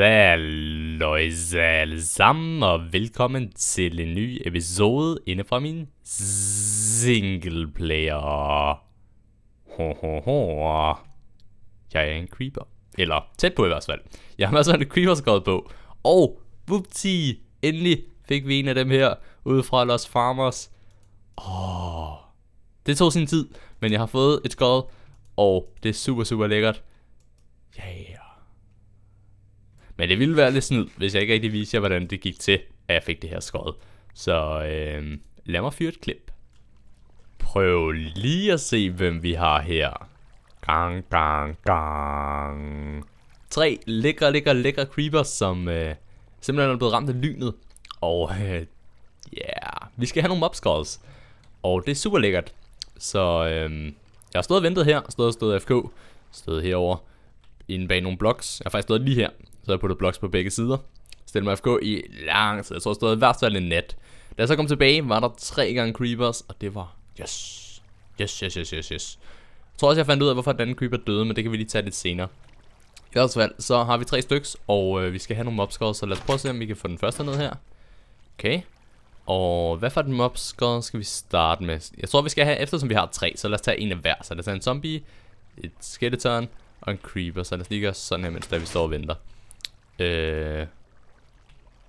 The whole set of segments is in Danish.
Halløjsa alle sammen, og velkommen til en ny episode inde fra min player. Ho, ho, ho. Jeg er en creeper. Eller tæt på i hvert fald. Jeg har masser af creepers gået på. Og whoopty, endelig fik vi en af dem her ud fra Los Farmers. Åh, oh, det tog sin tid, men jeg har fået et skåret, og det er super, super lækkert. Ja, yeah. Men det ville være lidt snyd, hvis jeg ikke rigtig viste jer, hvordan det gik til, at jeg fik det her skåret. Så øh, lad mig fyre et klip. Prøv lige at se, hvem vi har her. Gang, gang, gang. Tre lækre, lækre, lækre creepers, som øh, simpelthen er blevet ramt af lynet. Og øh, ja, øh, yeah. vi skal have nogle mob skulls. Og det er super lækkert. Så øh, jeg har stået og ventet her, stået og stået FK, stået herover inden bag nogle blocks. Jeg har faktisk stået lige her, så jeg puttede blocks på begge sider. Stillede mig FK i lang tid. Jeg tror, jeg stod i hvert fald en nat. Da jeg så kom tilbage, var der tre gange creepers, og det var yes. Yes, yes, yes, yes, yes. Jeg tror også, jeg fandt ud af, hvorfor den anden creeper døde, men det kan vi lige tage lidt senere. I hvert fald, så har vi tre styks, og øh, vi skal have nogle mobskåret, så lad os prøve at se, om vi kan få den første ned her. Okay. Og hvad for en mobskåret skal vi starte med? Jeg tror, vi skal have, eftersom vi har tre, så lad os tage en af hver. Så lad os tage en zombie, et skeleton og en creeper. Så lad os lige gøre sådan her, mens der vi står og venter. Øh,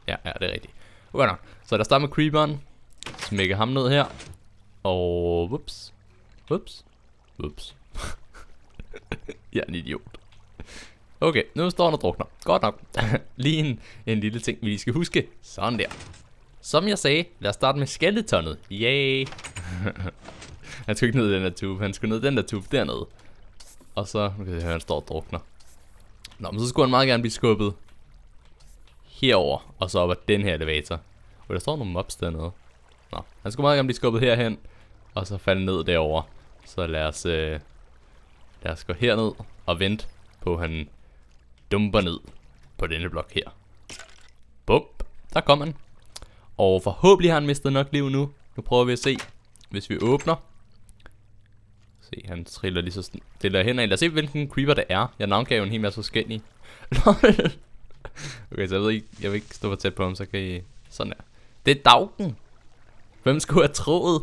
ja, ja, det er rigtigt. Okay nok. Så der starter med creeperen. Smækker ham ned her. Og... Whoops. Whoops. Whoops. jeg er en idiot. Okay, nu står han og drukner. Godt nok. lige en, en lille ting, vi lige skal huske. Sådan der. Som jeg sagde, lad os starte med skeletonet. Yay! han skulle ikke ned i den der tube. Han skulle ned i den der tube dernede. Og så, nu kan jeg høre, han står og drukner. Nå, men så skulle han meget gerne blive skubbet herover og så op ad den her elevator. Og der står nogle mobs dernede. Nå, han skulle meget gerne blive skubbet herhen, og så falde ned derover. Så lad os, øh, lad os gå herned og vente på, at han dumper ned på denne blok her. Bum, der kommer han. Og forhåbentlig har han mistet nok liv nu. Nu prøver vi at se, hvis vi åbner. Se, han triller lige så stille hen. Lad os se, hvilken creeper det er. Jeg navngav en hel masse forskellige. okay, så jeg ved ikke, jeg vil ikke stå for tæt på ham, så kan I... Sådan der. Det er Dauken! Hvem skulle have troet?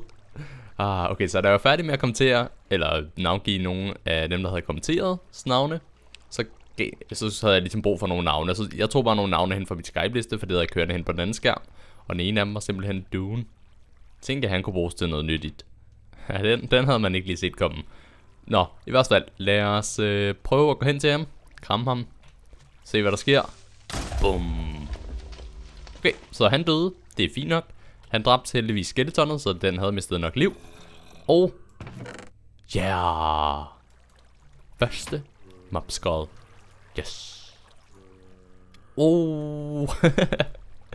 Ah, okay, så da jeg var færdig med at kommentere, eller navngive nogen af dem, der havde kommenteret navne, så, så havde jeg ligesom brug for nogle navne. Så jeg tog bare nogle navne hen fra mit Skype-liste, for det havde jeg kørende hen på den anden skærm. Og den ene af dem var simpelthen Dune. Tænkte jeg, han kunne bruges til noget nyttigt. Ja, den, den havde man ikke lige set komme. Nå, i hvert fald, lad os øh, prøve at gå hen til ham, kramme ham, se hvad der sker. Bum. Okay, så han døde. Det er fint nok. Han dræbte heldigvis skeletonet, så den havde mistet nok liv. Og... Ja! Yeah. Første mobskull. Yes. Oh.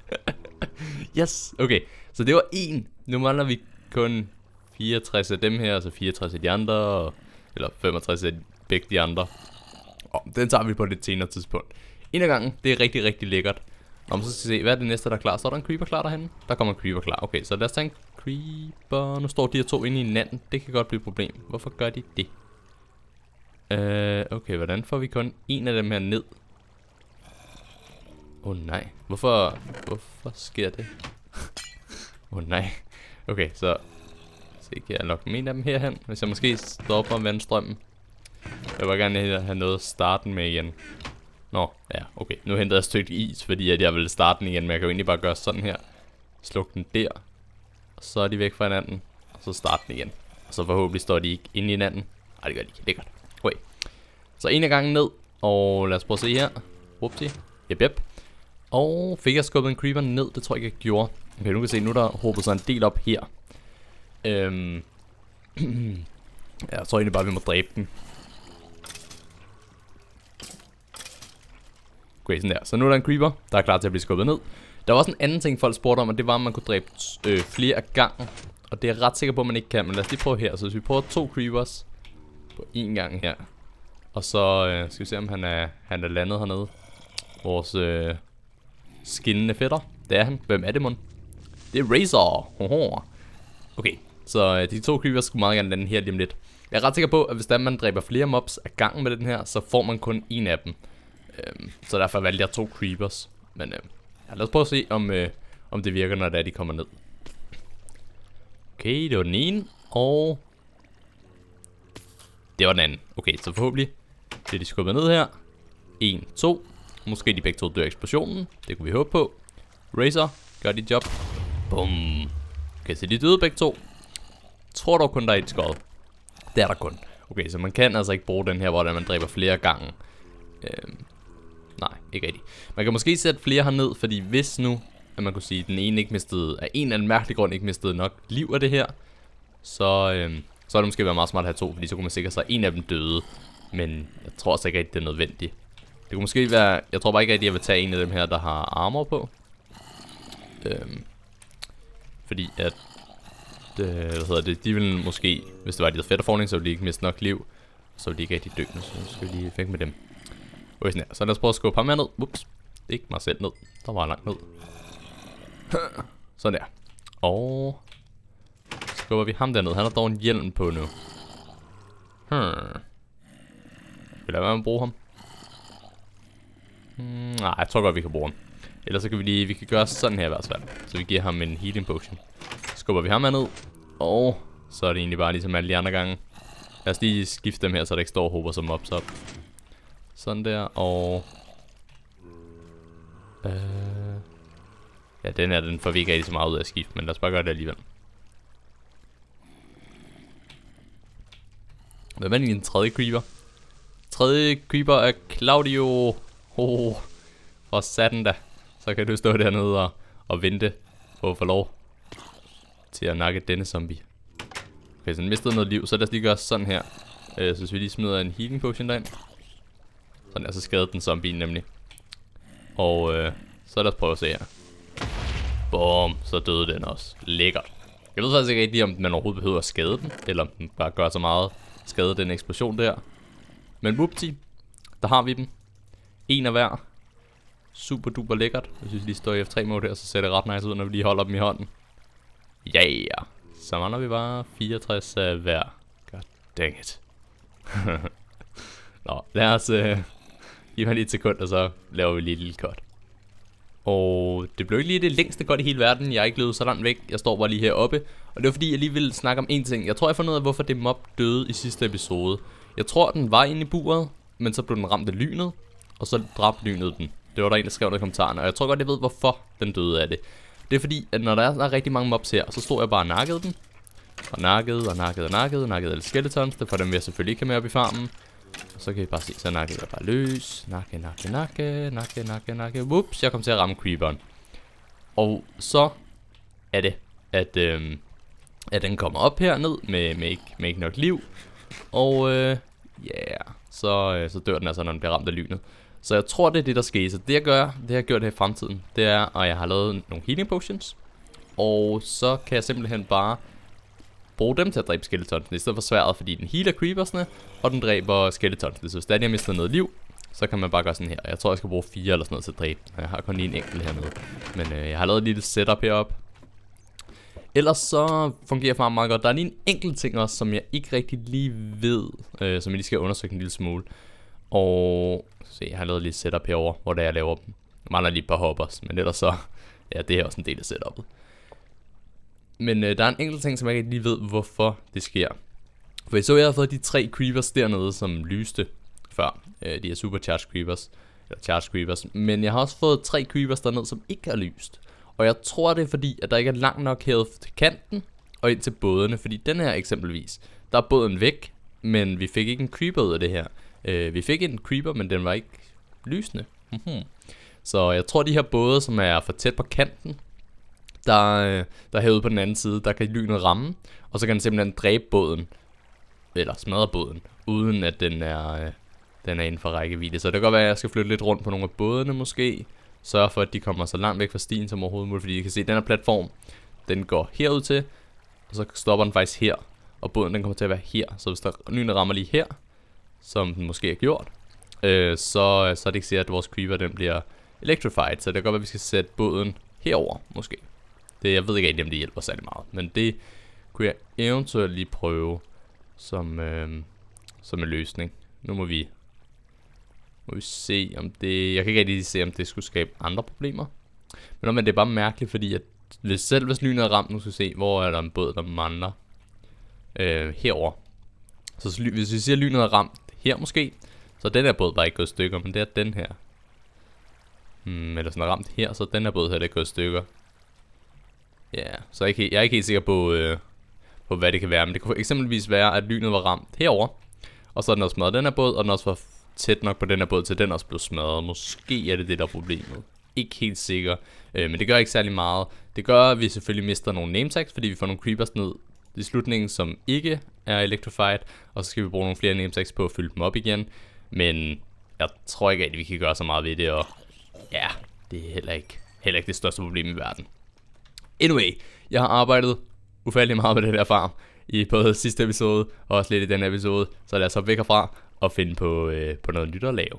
yes, okay. Så det var en. Nu mangler vi kun 64 af dem her, altså 64 af de andre, eller 65 af begge de andre. Oh, den tager vi på et senere tidspunkt ind ad gangen. Det er rigtig, rigtig lækkert. Nå, så skal vi se, hvad er det næste, der er klar? Så er der en creeper klar derhen. Der kommer en creeper klar. Okay, så lad os tage en creeper. Nu står de her to inde i hinanden. Det kan godt blive et problem. Hvorfor gør de det? Øh, uh, okay, hvordan får vi kun en af dem her ned? Åh oh, nej. Hvorfor, hvorfor sker det? Åh oh, nej. Okay, så... Så kan jeg lokke en af dem herhen. Hvis jeg måske stopper vandstrømmen. Jeg vil gerne have noget at starte med igen. Nå, ja, okay. Nu henter jeg et stykke is, fordi at jeg vil starte den igen, men jeg kan jo egentlig bare gøre sådan her. Sluk den der, og så er de væk fra hinanden, og så starte den igen. Og så forhåbentlig står de ikke inde i hinanden. Nej, det gør de ikke. Det godt. Okay. Så en af gangen ned, og lad os prøve at se her. Upsi. Jep, jep. Og fik jeg skubbet en creeper ned, det tror jeg ikke, jeg gjorde. Okay, nu kan se, nu der håber sig en del op her. Øhm. jeg tror egentlig bare, vi må dræbe den. Grayson der. Så nu er der en creeper, der er klar til at blive skubbet ned. Der var også en anden ting, folk spurgte om, og det var, om man kunne dræbe øh, flere af gangen. Og det er jeg ret sikker på, at man ikke kan, men lad os lige prøve her. Så hvis vi prøver to creepers på én gang her. Og så øh, skal vi se, om han er, han er landet hernede. Vores øh, skinnende fætter. Det er han. Hvem er det, mon? Det er Razor. Hoho. Okay, så øh, de to creepers skulle meget gerne lande her lige om lidt. Jeg er ret sikker på, at hvis der man dræber flere mobs af gangen med den her, så får man kun en af dem. Øhm, så derfor valgte jeg to creepers. Men øhm, ja, lad os prøve at se, om, øh, om det virker, når det er, de kommer ned. Okay, det var den ene, og... Det var den anden. Okay, så forhåbentlig bliver de skubbet ned her. 1, 2. Måske de begge to dør eksplosionen. Det kunne vi håbe på. Razer, gør dit job. Bum. Okay, så de døde begge to. Tror dog kun, der er et skod. Det er der kun. Okay, så man kan altså ikke bruge den her, hvor man dræber flere gange. Øhm, Nej, ikke rigtigt. Man kan måske sætte flere herned, fordi hvis nu, at man kunne sige, at den ene ikke mistede, af en eller anden mærkelig grund ikke mistede nok liv af det her, så, øh, så er det måske være meget smart at have to, fordi så kunne man sikre sig, at en af dem døde. Men jeg tror sikkert altså ikke, det er nødvendigt. Det kunne måske være, jeg tror bare ikke, at jeg vil tage en af dem her, der har armor på. Øh, fordi at, det, øh, hvad hedder det, de ville måske, hvis det var, de havde fedterforning, så ville de ikke miste nok liv. Så ville de ikke rigtig dø, så skal vi lige fænge med dem. Okay, sådan her. Så lad os prøve at skubbe ham her ned. Ups. Ikke mig selv ned. Der var langt ned. Sådan der. Og... Skubber vi ham der ned. Han har dog en hjelm på nu. Hmm. Vil der være med at bruge ham? Hmm, nej, jeg tror godt, vi kan bruge ham. Ellers så kan vi lige... Vi kan gøre sådan her i hvert fald. Så vi giver ham en healing potion. Skubber vi ham ned. Og... Så er det egentlig bare ligesom alle de andre gange. Lad os lige skifte dem her, så der ikke står og hober som op, så sådan der, og... Øh... Ja, den er den får vi ikke rigtig så meget ud af skift, men lad os bare gøre det alligevel. Hvad er egentlig tredje creeper? Tredje creeper er Claudio oh, satan da. Så kan du stå dernede og, og vente på at få lov til at nakke denne zombie. Okay, så den mistede noget liv, så lad os lige gøre sådan her. Øh, så hvis vi lige smider en healing potion derind den er så skadet den zombie nemlig. Og øh, så lad os prøve at se her. Bum, så døde den også. Lækkert. Jeg ved faktisk ikke rigtig, om man overhovedet behøver at skade den, eller om den bare gør så meget skade den eksplosion der. Men whoopty, der har vi dem. En af hver. Super duper lækkert. Jeg synes, lige står i F3 mode her, så ser det ret nice ud, når vi lige holder dem i hånden. Ja, yeah. så mangler vi bare 64 af øh, hver. God dang it. Nå, lad os, øh, Giv mig lige et sekund, og så laver vi lige et lille cut. Og det blev ikke lige det længste godt i hele verden. Jeg er ikke løbet så langt væk. Jeg står bare lige heroppe. Og det var fordi, jeg lige ville snakke om en ting. Jeg tror, jeg fandt ud af, hvorfor det mob døde i sidste episode. Jeg tror, den var inde i buret, men så blev den ramt af lynet. Og så dræbte lynet den. Det var der en, der skrev der i kommentarerne. Og jeg tror godt, jeg ved, hvorfor den døde af det. Det er fordi, at når der er rigtig mange mobs her, så stod jeg bare og nakkede dem. Og nakkede og nakkede og nakkede og nakkede alle skeletons. Det får dem, jeg selvfølgelig ikke kan med op i farmen så kan I bare se, så nakker jeg bare løs. Nakke, nakke, nakke, nakke, nakke, nakke. Whoops, jeg kom til at ramme creeperen. Og så er det, at, øhm, at den kommer op her med, med, ikke, med ikke nok liv. Og øh, yeah, så, øh, så dør den altså, når den bliver ramt af lynet. Så jeg tror, det er det, der sker. Så det jeg gør, det jeg har gjort her i fremtiden, det er, at jeg har lavet nogle healing potions. Og så kan jeg simpelthen bare bruge dem til at dræbe skeletons i stedet for sværet, fordi den healer creepersne, og den dræber skeletons. Så hvis Danny har mistet noget liv, så kan man bare gøre sådan her. Jeg tror, jeg skal bruge fire eller sådan noget til at dræbe Jeg har kun lige en enkelt hernede. Men øh, jeg har lavet et lille setup herop. Ellers så fungerer farmen meget godt. Der er lige en enkelt ting også, som jeg ikke rigtig lige ved, øh, som jeg lige skal undersøge en lille smule. Og se, jeg har lavet lige setup herover, hvor der jeg laver dem. Jeg mangler lige et par hoppers, men ellers så, ja, det er også en del af setup'et. Men øh, der er en enkelt ting, som jeg ikke lige ved, hvorfor det sker. For jeg så, jeg havde fået de tre creepers dernede, som lyste før. Øh, de her supercharged creepers. Eller charged creepers. Men jeg har også fået tre creepers dernede, som ikke har lyst. Og jeg tror, det er fordi, at der ikke er langt nok hævet til kanten og ind til bådene. Fordi den her eksempelvis, der er båden væk, men vi fik ikke en creeper ud af det her. Øh, vi fik en creeper, men den var ikke lysende. Mm-hmm. Så jeg tror, de her både, som er for tæt på kanten, der, øh, der herude på den anden side, der kan lynet ramme, og så kan den simpelthen dræbe båden, eller smadre båden, uden at den er, øh, den er inden for rækkevidde. Så det kan godt være, at jeg skal flytte lidt rundt på nogle af bådene måske, sørge for, at de kommer så langt væk fra stien som overhovedet muligt, fordi I kan se, at den her platform, den går herud til, og så stopper den faktisk her, og båden den kommer til at være her, så hvis der lynet rammer lige her, som den måske har gjort, øh, så, øh, så er det ikke sikkert, at vores creeper den bliver electrified, så det kan godt være, at vi skal sætte båden herover måske. Det, jeg ved ikke egentlig, om det hjælper særlig meget. Men det kunne jeg eventuelt lige prøve som, øh, som en løsning. Nu må vi, må vi se, om det... Jeg kan ikke rigtig se, om det skulle skabe andre problemer. Men, men det er bare mærkeligt, fordi at hvis selv hvis lynet er ramt, nu skal vi se, hvor er der en båd, der mangler øh, herover. Så hvis vi siger, at lynet er ramt her måske, så den her båd bare ikke gået i stykker, men det er den her. Hmm, eller sådan er ramt her, så den her båd her, der er gået i stykker. Ja, så jeg er ikke, jeg er ikke helt sikker på, øh, på, hvad det kan være. Men det kunne eksempelvis være, at lynet var ramt herover, og så er den også smadret den her båd, og den også var tæt nok på den her båd, til den også blev smadret. Måske er det det, der er problemet. Ikke helt sikker, øh, men det gør ikke særlig meget. Det gør, at vi selvfølgelig mister nogle name tags, fordi vi får nogle creepers ned i slutningen, som ikke er electrified, og så skal vi bruge nogle flere name tags på at fylde dem op igen. Men jeg tror ikke, at vi kan gøre så meget ved det, og ja, det er heller ikke, heller ikke det største problem i verden. Anyway, jeg har arbejdet ufattelig meget med den her farm i både sidste episode og også lidt i den episode, så lad os hoppe væk herfra og finde på, øh, på noget nyt at lave.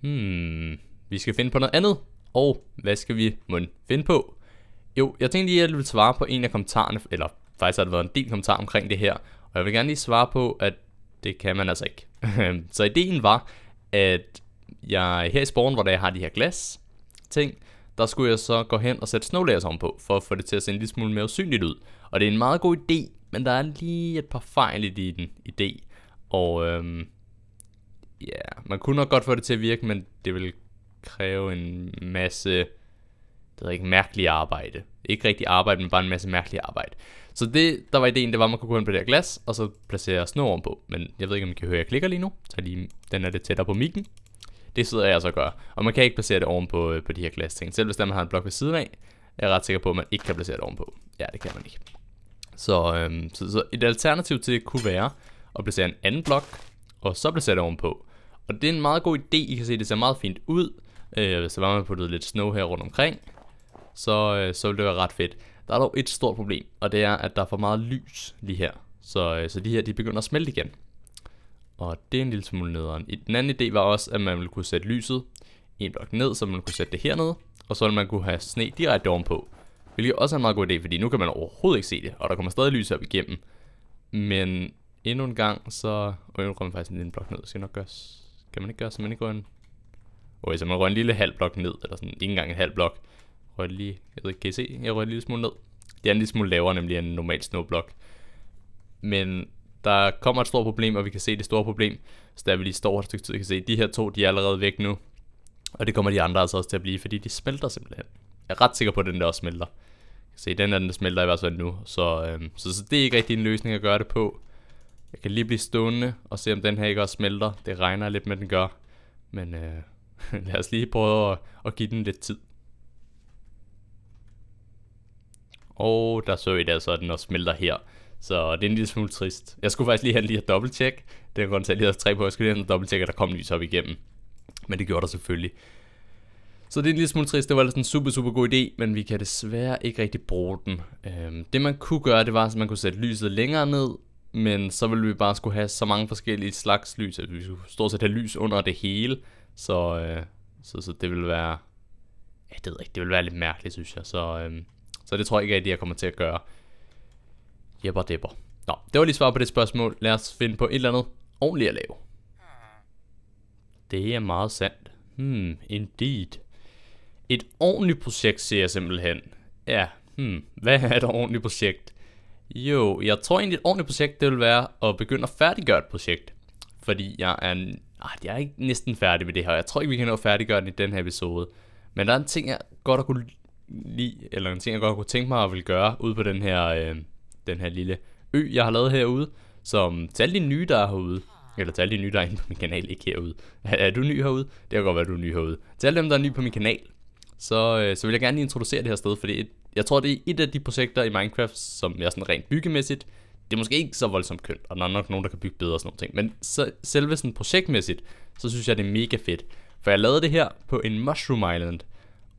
Hmm, vi skal finde på noget andet, og hvad skal vi måtte finde på? Jo, jeg tænkte lige, at jeg ville svare på en af kommentarerne, eller faktisk har der været en del kommentarer omkring det her, og jeg vil gerne lige svare på, at det kan man altså ikke. så ideen var, at jeg her i sporen, hvor der jeg har de her glas ting, der skulle jeg så gå hen og sætte snowlayers om på, for at få det til at se en lille smule mere usynligt ud. Og det er en meget god idé, men der er lige et par fejl i den idé. Og øhm, ja, yeah, man kunne nok godt få det til at virke, men det vil kræve en masse det ikke mærkeligt arbejde. Ikke rigtig arbejde, men bare en masse mærkeligt arbejde. Så det, der var ideen, det var, at man kunne gå hen på det her glas, og så placere snoren på. Men jeg ved ikke, om I kan høre, at jeg klikker lige nu. Så lige, den er lidt tættere på mikken. Det sidder jeg så altså og gør. Og man kan ikke placere det ovenpå øh, på de her ting. Selv hvis der man har en blok ved siden af, er jeg ret sikker på, at man ikke kan placere det ovenpå. Ja, det kan man ikke. Så, øhm, så, så et alternativ til det kunne være at placere en anden blok, og så placere det ovenpå. Og det er en meget god idé, I kan se, det ser meget fint ud. Øh, der var man puttet lidt snow her rundt omkring, så, øh, så ville det være ret fedt. Der er dog et stort problem, og det er, at der er for meget lys lige her. Så, øh, så de her, de begynder at smelte igen. Og det er en lille smule nederen. Den anden idé var også, at man ville kunne sætte lyset en blok ned, så man kunne sætte det hernede. Og så ville man kunne have sne direkte ovenpå. Hvilket også er en meget god idé, fordi nu kan man overhovedet ikke se det, og der kommer stadig lys op igennem. Men endnu en gang, så... Og nu kommer faktisk en lille blok ned, så skal nok gøres... Kan man ikke gøre, så man ikke går en... Okay, så man rører en lille halv blok ned, eller sådan, ikke engang en halv blok. Rører lige... Jeg ved ikke, kan I se? Jeg rører en lille smule ned. Det er en lille smule lavere nemlig en normal snowblok. Men der kommer et stort problem, og vi kan se det store problem. Så der vi lige står et stykke tid, kan se, at de her to, de er allerede væk nu. Og det kommer de andre altså også til at blive, fordi de smelter simpelthen. Jeg er ret sikker på, at den der også smelter. kan se, den der, den der smelter i hvert fald nu. Så, øh, så, så det er ikke rigtig en løsning at gøre det på. Jeg kan lige blive stående og se, om den her ikke også smelter. Det regner lidt med, den gør. Men øh, lad os lige prøve at, at give den lidt tid. Og der så vi det altså, at den også smelter her. Så det er en lille smule trist. Jeg skulle faktisk lige have lige at dobbelttjek. Det er grund til, at jeg lige havde tre på. Jeg skulle lige have dobbelttjek, at der kom lys op igennem. Men det gjorde der selvfølgelig. Så det er en lille smule trist. Det var altså en super, super god idé, men vi kan desværre ikke rigtig bruge den. Øhm, det man kunne gøre, det var, at man kunne sætte lyset længere ned, men så ville vi bare skulle have så mange forskellige slags lys, at vi skulle stort set have lys under det hele. Så, øh, så, så det ville være... det ved ikke, det ville være lidt mærkeligt, synes jeg. Så, øh, så det tror jeg ikke at jeg kommer til at gøre jebber depper. Nå, det var lige svar på det spørgsmål. Lad os finde på et eller andet ordentligt at lave. Det er meget sandt. Hmm, indeed. Et ordentligt projekt, ser jeg simpelthen. Ja, hmm, hvad er et ordentligt projekt? Jo, jeg tror egentlig et ordentligt projekt, det vil være at begynde at færdiggøre et projekt. Fordi jeg er, ah, jeg er ikke næsten færdig med det her. Jeg tror ikke, vi kan nå at færdiggøre den i den her episode. Men der er en ting, jeg godt kunne lide, eller en ting, jeg godt kunne tænke mig at ville gøre ud på den her øh, den her lille ø, jeg har lavet herude. Så tal de nye, der er herude, eller tal de nye, der er inde på min kanal, ikke herude. Er, du ny herude? Det kan godt være, du er ny herude. Tal dem, der er ny på min kanal, så, øh, så vil jeg gerne introducere det her sted, fordi jeg tror, det er et af de projekter i Minecraft, som jeg sådan rent byggemæssigt, det er måske ikke så voldsomt kønt, og der er nok nogen, der kan bygge bedre og sådan noget ting. Men så, selve sådan projektmæssigt, så synes jeg, det er mega fedt. For jeg lavede det her på en mushroom island,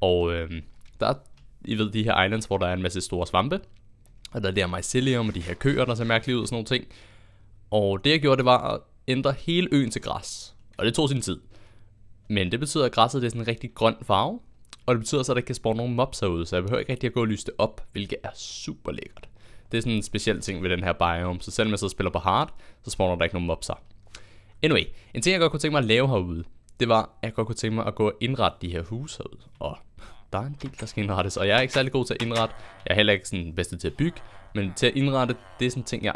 og øh, der er, I ved, de her islands, hvor der er en masse store svampe, og der er her mycelium og de her køer, der ser mærkeligt ud og sådan nogle ting. Og det jeg gjorde, det var at ændre hele øen til græs. Og det tog sin tid. Men det betyder, at græsset det er sådan en rigtig grøn farve. Og det betyder så, at der kan spawne nogle mobs herude, så jeg behøver ikke rigtig at gå og lyse det op, hvilket er super lækkert. Det er sådan en speciel ting ved den her biome, så selvom jeg så spiller på hard, så spawner der ikke nogen mobs her. Anyway, en ting jeg godt kunne tænke mig at lave herude, det var, at jeg godt kunne tænke mig at gå og indrette de her huse herude. Og der er en del, der skal indrettes, og jeg er ikke særlig god til at indrette. Jeg er heller ikke sådan bedste til at bygge, men til at indrette, det er sådan ting, jeg,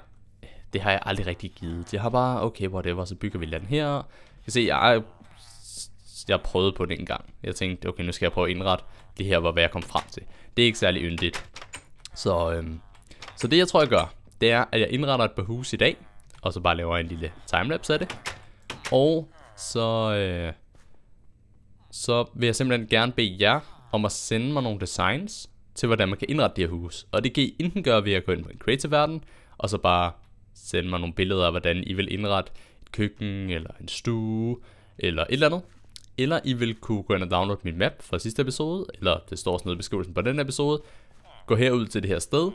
det har jeg aldrig rigtig givet. Jeg har bare, okay, whatever, så bygger vi land her. Jeg kan se, jeg, jeg prøvede på det en gang. Jeg tænkte, okay, nu skal jeg prøve at indrette det her, var hvad jeg kom frem til. Det er ikke særlig yndigt. Så, øhm, så det jeg tror, jeg gør, det er, at jeg indretter et par i dag, og så bare laver en lille timelapse af det. Og så, øh, så vil jeg simpelthen gerne bede jer om at sende mig nogle designs til, hvordan man kan indrette det her hus. Og det kan I enten gøre ved at gå ind på en creative-verden, og så bare sende mig nogle billeder af, hvordan I vil indrette et køkken, eller en stue, eller et eller andet. Eller I vil kunne gå ind og downloade min map fra sidste episode, eller det står sådan noget i beskrivelsen på den episode. Gå herud til det her sted,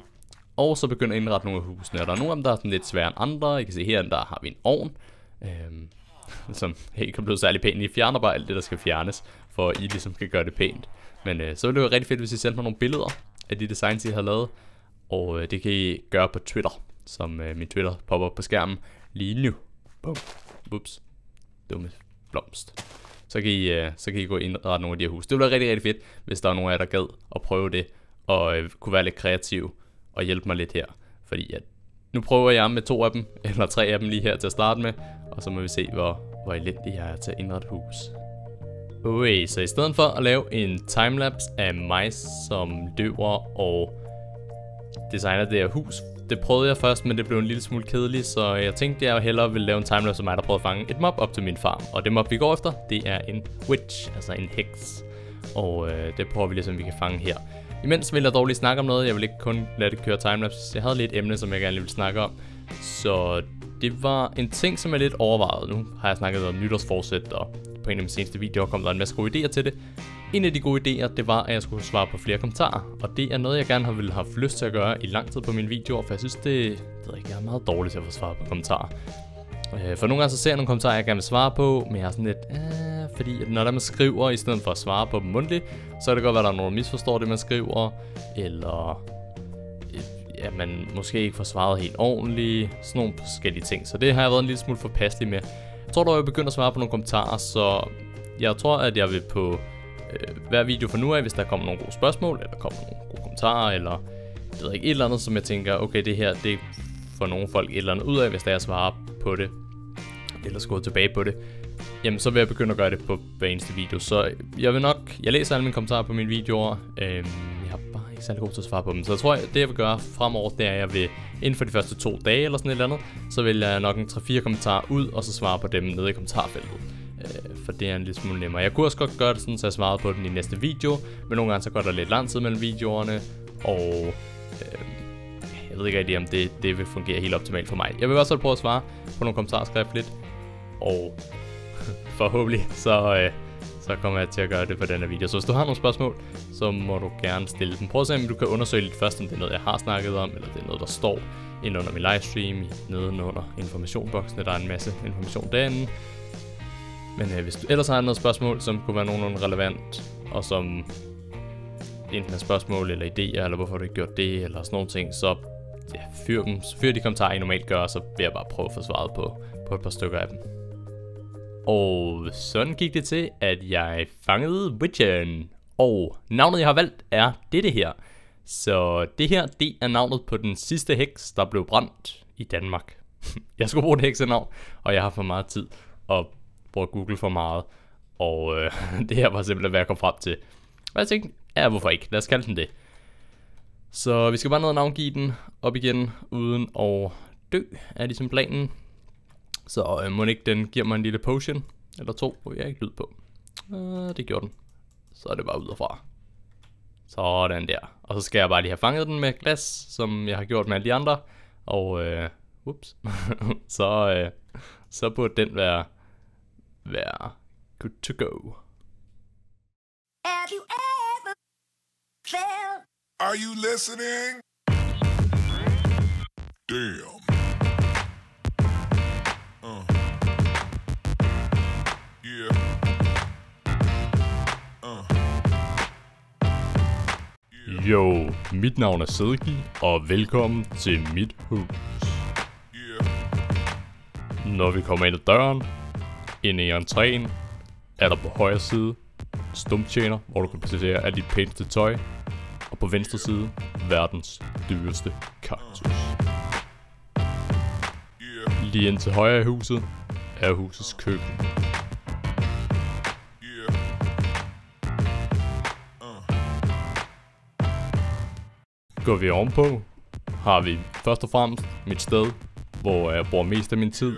og så begynde at indrette nogle af husene. Og der er nogle af dem, der er sådan lidt sværere end andre. I kan se her, der har vi en ovn, øhm, som ikke er blevet særlig pænt. I fjerner bare alt det, der skal fjernes, for I ligesom kan gøre det pænt. Men øh, så ville det være rigtig fedt, hvis I sendte mig nogle billeder af de designs, I har lavet. Og øh, det kan I gøre på Twitter, som øh, min Twitter popper op på skærmen lige nu. Bum. Ups. Dumme blomst. Så kan, I, øh, så kan I gå ind og rette nogle af de her hus. Det ville være rigtig, rigtig fedt, hvis der er nogen af jer, der gad at prøve det. Og øh, kunne være lidt kreativ og hjælpe mig lidt her. Fordi at nu prøver jeg med to af dem, eller tre af dem lige her til at starte med. Og så må vi se, hvor, hvor elendig jeg er til at indrette hus. Okay, så i stedet for at lave en timelapse af mig, som døver og designer det her hus, det prøvede jeg først, men det blev en lille smule kedeligt, så jeg tænkte, at jeg hellere ville lave en timelapse af mig, der prøvede at fange et mob op til min farm. Og det mob, vi går efter, det er en witch, altså en heks. Og øh, det prøver vi ligesom, vi kan fange her. Imens vil jeg dog lige snakke om noget. Jeg vil ikke kun lade det køre timelapse. Jeg havde lidt emne, som jeg gerne ville snakke om. Så det var en ting, som jeg lidt overvejede. Nu har jeg snakket om nytårsforsæt og på en af mine seneste videoer kom der en masse gode idéer til det. En af de gode idéer, det var, at jeg skulle svare på flere kommentarer, og det er noget, jeg gerne har ville have lyst til at gøre i lang tid på mine videoer, for jeg synes, det ved ikke, jeg er meget dårlig til at få svar på kommentarer. Øh, for nogle gange så ser jeg nogle kommentarer, jeg gerne vil svare på, men jeg er sådan lidt, æh, ah, fordi at når der man skriver, i stedet for at svare på dem mundtligt, så kan det godt være, at der er nogen, der misforstår det, man skriver, eller øh, at man måske ikke får svaret helt ordentligt, sådan nogle forskellige ting. Så det har jeg været en lille smule forpasselig med tror dog, jeg begynder at svare på nogle kommentarer, så jeg tror, at jeg vil på øh, hver video for nu af, hvis der kommer nogle gode spørgsmål, eller kommer nogle gode kommentarer, eller jeg ved ikke, et eller andet, som jeg tænker, okay, det her, det får nogle folk et eller andet ud af, hvis der er svarer på det, eller skal gå tilbage på det, jamen så vil jeg begynde at gøre det på hver eneste video. Så jeg vil nok, jeg læser alle mine kommentarer på mine videoer, øh, ikke særlig god til at svare på dem. Så jeg tror, det jeg vil gøre fremover, det er, at jeg vil inden for de første to dage eller sådan et eller andet, så vil jeg nok en 3-4 kommentarer ud, og så svare på dem nede i kommentarfeltet. Øh, for det er en lille smule nemmere. Jeg kunne også godt gøre det sådan, så jeg svarede på den i næste video, men nogle gange så går der lidt lang tid mellem videoerne, og øh, jeg ved ikke rigtig, om det, det vil fungere helt optimalt for mig. Jeg vil også prøve at svare på nogle kommentarer skriftligt, og forhåbentlig så... Øh, så kommer jeg til at gøre det på denne video. Så hvis du har nogle spørgsmål, så må du gerne stille dem. Prøv at se, om du kan undersøge lidt først, om det er noget, jeg har snakket om, eller det er noget, der står inde under min livestream, nedenunder informationboksen, der er en masse information derinde. Men øh, hvis du ellers har noget spørgsmål, som kunne være nogenlunde relevant, og som enten er spørgsmål eller idéer, eller hvorfor du ikke gjort det, eller sådan nogle ting, så ja, fyr, dem, fyr de kommentarer, I normalt gør, så vil jeg bare prøve at få svaret på, på et par stykker af dem. Og sådan gik det til, at jeg fangede Witchen. Og navnet, jeg har valgt, er dette her. Så det her, det er navnet på den sidste heks, der blev brændt i Danmark. jeg skulle bruge et heksenavn, og jeg har for meget tid og bruger Google for meget. Og øh, det her var simpelthen, hvad jeg kom frem til. Og jeg tænkte, ja, hvorfor ikke? Lad os kalde den det. Så vi skal bare ned og navngive den op igen, uden at dø, er ligesom planen. Så øh, må ikke den giver mig en lille potion, eller to, hvor jeg ikke lyd på. Øh, det gjorde den. Så er det bare ud fra Sådan der. Og så skal jeg bare lige have fanget den med glas, som jeg har gjort med alle de andre. Og øh, ups. så, øh, så burde den være, være good to go. Have you ever felt? Are you listening? Damn. Uh. Yeah. Uh. Yo, mit navn er Sedgi, og velkommen til mit hus. Yeah. Når vi kommer ind ad døren, ind i entréen, er der på højre side stumtjener, hvor du kan placere alt dit pæneste tøj, og på venstre side verdens dyreste kaktus. Lige ind til højre i huset er husets køkken. Går vi ovenpå, har vi først og fremmest mit sted, hvor jeg bruger mest af min tid.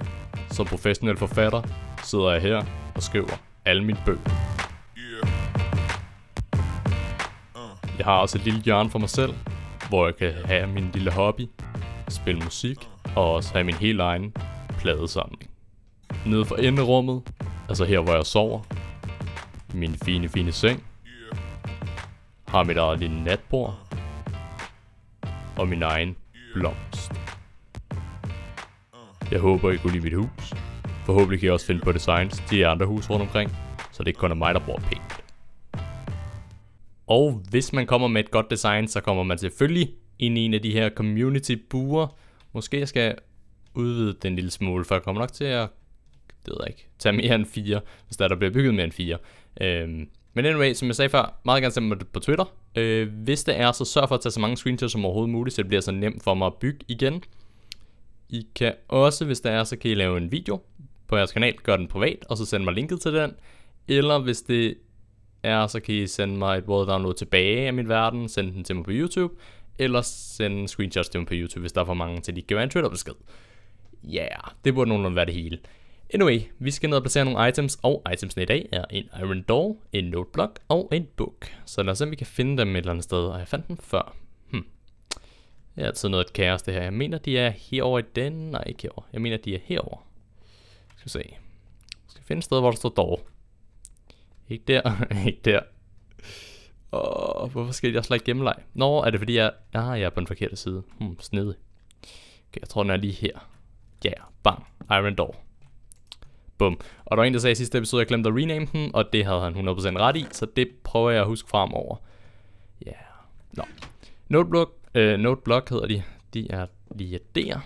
Som professionel forfatter sidder jeg her og skriver alle mine bøger. Jeg har også et lille hjørne for mig selv, hvor jeg kan have min lille hobby, spille musik og også have min helt egen pladesamling. Nede for enderummet, altså her hvor jeg sover, min fine, fine seng, har mit eget lille natbord og min egen blomst. Jeg håber, I kunne lide mit hus. Forhåbentlig kan I også finde på designs til de andre hus rundt omkring, så det ikke kun er mig, der bor pænt. Og hvis man kommer med et godt design, så kommer man selvfølgelig ind i en af de her community-buer. Måske jeg skal udvide den lille smule, for jeg kommer nok til at det ved jeg ikke, tage mere end fire, hvis der, der bliver bygget mere end fire. Øhm, men anyway, som jeg sagde før, meget gerne sende mig på Twitter. Øh, hvis det er, så sørg for at tage så mange screenshots som overhovedet muligt, så det bliver så nemt for mig at bygge igen. I kan også, hvis det er, så kan I lave en video på jeres kanal, gør den privat, og så send mig linket til den. Eller hvis det er, så kan I sende mig et Word download tilbage af min verden, send den til mig på YouTube eller sende screenshots til mig på YouTube, hvis der er for mange til, de være en Twitter-besked. Ja, yeah, det burde nogenlunde være det hele. Anyway, vi skal ned og placere nogle items, og itemsene i dag er en Iron Door, en Noteblock og en Book. Så lad os se, om vi kan finde dem et eller andet sted, og jeg fandt dem før. Hmm. Det er altid noget kaos det her. Jeg mener, de er herover i den. Nej, ikke herovre. Jeg mener, de er herover. Skal vi se. Jeg skal finde et sted, hvor der står Door. Ikke der. ikke der. Åh, og hvorfor skal jeg ikke gennemleje? Nå, er det fordi jeg, ah, jeg er på den forkerte side. Hmm, snedig. Okay, jeg tror den er lige her. Ja, yeah, bang. Iron Door. Bum. Og der var en, der sagde i sidste episode, at jeg glemte at rename den, og det havde han 100% ret i, så det prøver jeg at huske fremover. Ja. Yeah. Nå. Noteblock, øh, Noteblock hedder de. De er lige der.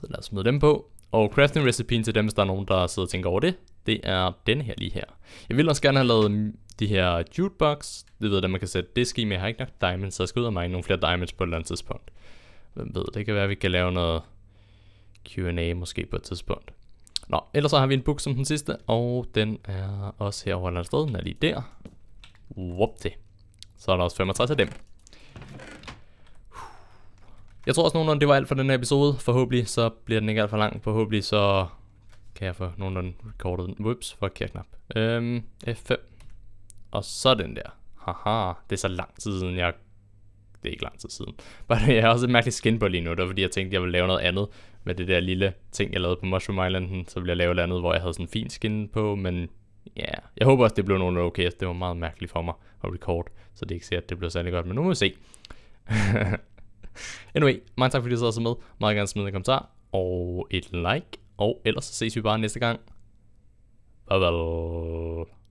Så lad os smide dem på. Og crafting recipeen til dem, hvis der er nogen, der sidder og tænker over det, det er den her lige her. Jeg ville også gerne have lavet de her jukebox, det ved at man kan sætte disk i, men jeg har ikke nok diamonds, så jeg skal ud og mine nogle flere diamonds på et eller andet tidspunkt. Hvem ved, det kan være, at vi kan lave noget Q&A måske på et tidspunkt. Nå, ellers så har vi en book som den sidste, og den er også over et sted. Den er lige der. Whoop det. Så er der også 65 af dem. Jeg tror også nogenlunde, det var alt for den her episode. Forhåbentlig så bliver den ikke alt for lang. Forhåbentlig så kan jeg få nogenlunde recordet den. Whoops, for knap. Øhm, F5. Og så den der. Haha, det er så lang tid siden, jeg... Det er ikke lang tid siden. Men jeg har også et mærkeligt skin på lige nu, der fordi jeg tænkte, jeg ville lave noget andet med det der lille ting, jeg lavede på Mushroom Islanden. Så ville jeg lave noget andet, hvor jeg havde sådan en fin skin på, men ja, yeah. jeg håber også, det blev nogen okay. Det var meget mærkeligt for mig at record, så det er ikke sikkert, at det blev særlig godt, men nu må vi se. anyway, mange tak fordi du sad så med. Meget gerne smid en kommentar og et like. Og ellers så ses vi bare næste gang. Bye bye.